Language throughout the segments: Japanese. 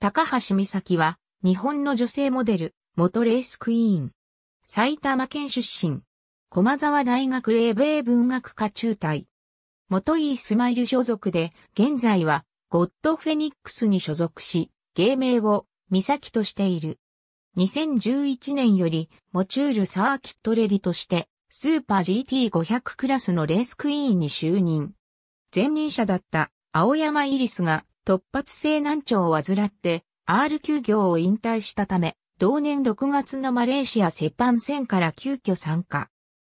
高橋美咲は、日本の女性モデル、元レースクイーン。埼玉県出身。駒沢大学英米文学科中退。元イースマイル所属で、現在は、ゴッドフェニックスに所属し、芸名を、美咲としている。2011年より、モチュールサーキットレディとして、スーパー GT500 クラスのレースクイーンに就任。前任者だった、青山イリスが、突発性難聴を患って R 休業を引退したため、同年6月のマレーシアパン戦から急遽参加。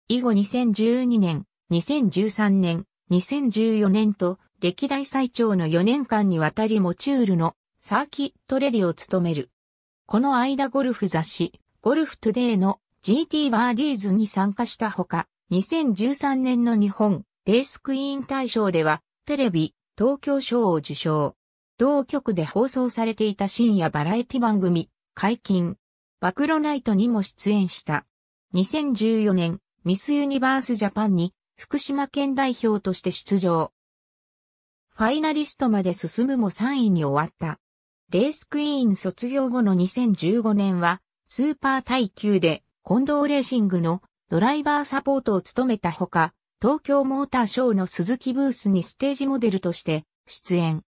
以後2012年、2013年、2014年と歴代最長の4年間にわたりモチュールのサーキットレディを務める。この間ゴルフ雑誌、ゴルフトゥデイの GT バーディーズに参加したほか、2013年の日本レースクイーン大賞ではテレビ東京賞を受賞。同局で放送されていた深夜バラエティ番組、解禁、暴露ナイトにも出演した。2014年、ミスユニバースジャパンに福島県代表として出場。ファイナリストまで進むも3位に終わった。レースクイーン卒業後の2015年は、スーパー耐久で近藤レーシングのドライバーサポートを務めたほか、東京モーターショーの鈴木ブースにステージモデルとして出演。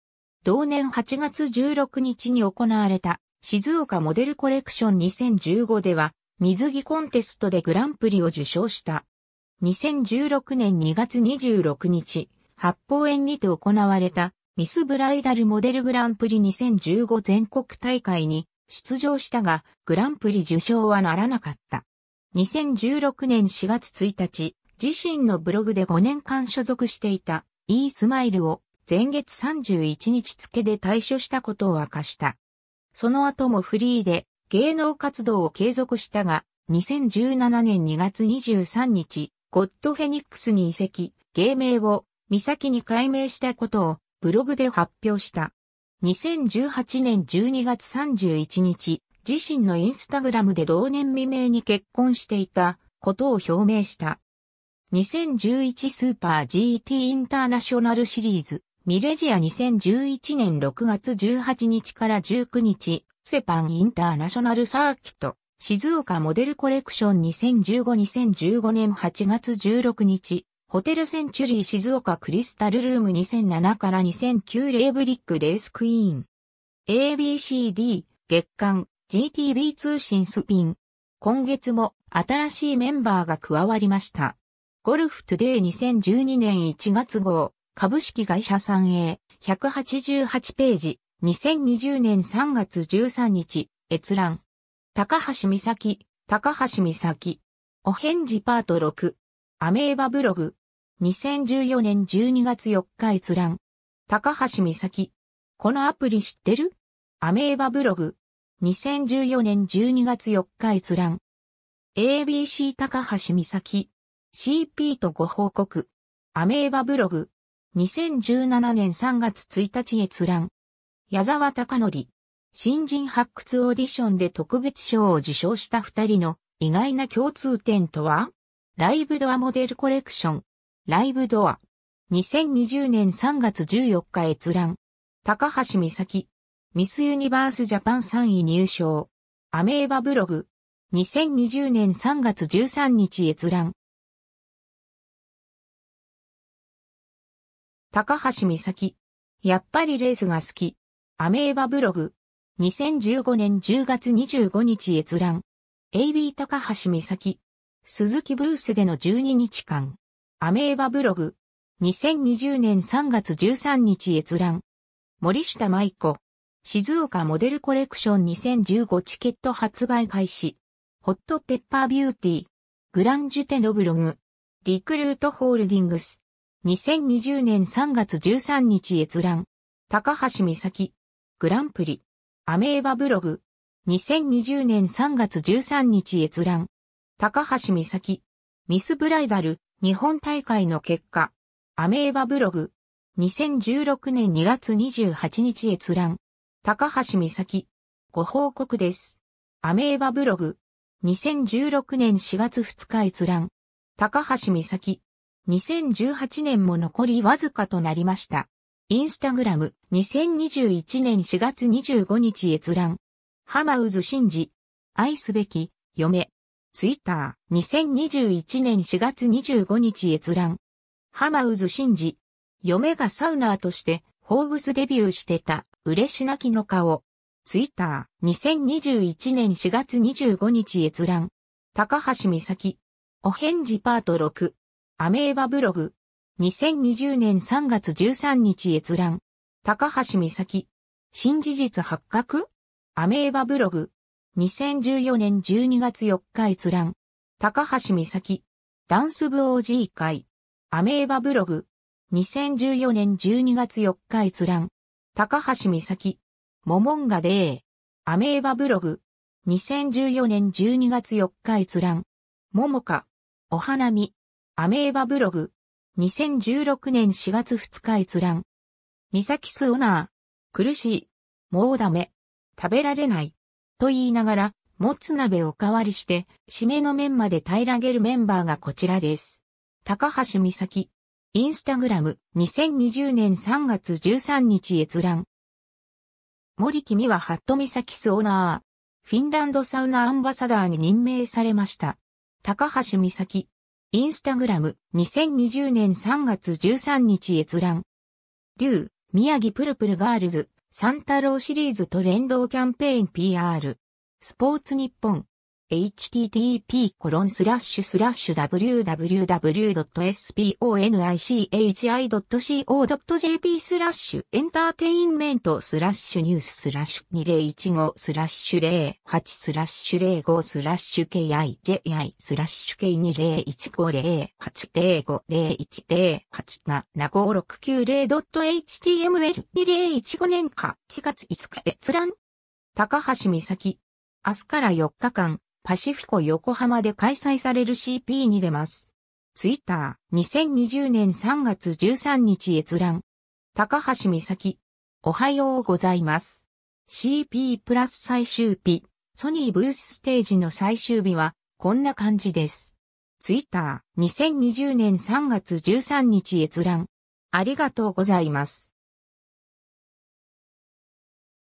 同年8月16日に行われた静岡モデルコレクション2015では水着コンテストでグランプリを受賞した。2016年2月26日、八方園にて行われたミスブライダルモデルグランプリ2015全国大会に出場したがグランプリ受賞はならなかった。2016年4月1日、自身のブログで5年間所属していた e スマイルを前月31日付で退所したことを明かした。その後もフリーで芸能活動を継続したが、2017年2月23日、ゴッドフェニックスに移籍、芸名を三崎に改名したことをブログで発表した。2018年12月31日、自身のインスタグラムで同年未明に結婚していたことを表明した。2011スーパー GT インターナショナルシリーズミレジア2011年6月18日から19日、セパンインターナショナルサーキット、静岡モデルコレクション2015-2015年8月16日、ホテルセンチュリー静岡クリスタルルーム2007から2009レイブリックレースクイーン。ABCD、月間、GTB 通信スピン。今月も新しいメンバーが加わりました。ゴルフトゥデイ2012年1月号。株式会社産営、188ページ、2020年3月13日、閲覧。高橋美咲、高橋美咲。お返事パート6。アメーバブログ。2014年12月4日閲覧。高橋美咲。このアプリ知ってるアメーバブログ。2014年12月4日閲覧。ABC 高橋美咲。CP とご報告。アメーバブログ。2017年3月1日閲覧。矢沢隆則。新人発掘オーディションで特別賞を受賞した二人の意外な共通点とはライブドアモデルコレクション。ライブドア。2020年3月14日閲覧。高橋美咲。ミスユニバースジャパン3位入賞。アメーバブログ。2020年3月13日閲覧。高橋美咲。やっぱりレースが好き。アメーバブログ。2015年10月25日閲覧。AB 高橋美咲。鈴木ブースでの12日間。アメーバブログ。2020年3月13日閲覧。森下舞子。静岡モデルコレクション2015チケット発売開始。ホットペッパービューティー。グランジュテのブログ。リクルートホールディングス。2020年3月13日閲覧。高橋美咲。グランプリ。アメーバブログ。2020年3月13日閲覧。高橋美咲。ミスブライダル。日本大会の結果。アメーバブログ。2016年2月28日閲覧。高橋美咲。ご報告です。アメーバブログ。2016年4月2日閲覧。高橋美咲。2018年も残りわずかとなりました。インスタグラム、2021年4月25日閲覧。ハマズ・シ真治。愛すべき、嫁。ツイッター、2021年4月25日閲覧。ハマズ・シ真治。嫁がサウナーとして、ホーブスデビューしてた、嬉し泣きの顔。ツイッター、2021年4月25日閲覧。高橋美咲。お返事パート6。アメーバブログ。2020年3月13日閲覧。高橋美咲。新事実発覚アメーバブログ。2014年12月4日閲覧。高橋美咲。ダンス部 OG 会。アメーバブログ。2014年12月4日閲覧。高橋美咲。モモンガデー。アメーバブログ。2014年12月4日閲覧。ももか。お花見。アメーバブログ。2016年4月2日閲覧。ミサキスオナー。苦しい。もうダメ。食べられない。と言いながら、もつ鍋おかわりして、締めの面まで平らげるメンバーがこちらです。高橋美咲。インスタグラム2020年3月13日閲覧。森君はハットミサキスオナー。フィンランドサウナアンバサダーに任命されました。高橋美咲。インスタグラム、2020年3月13日閲覧。竜、宮城プルプルガールズ、三太郎シリーズと連動キャンペーン PR。スポーツ日本、http://www.sponichi.co.jp スラッシュエンターテインメントスラッシュニューススラッシュ2015スラッシュ08スラッシュ05スラッシュ KIJI スラッシュ K2015080501075690.html2015 年か4月5日閲覧高橋美咲明日から4日間パシフィコ横浜で開催される CP に出ます。ツイッター、2020年3月13日閲覧。高橋美咲。おはようございます。CP プラス最終日、ソニーブースステージの最終日は、こんな感じです。ツイッター、2020年3月13日閲覧。ありがとうございます。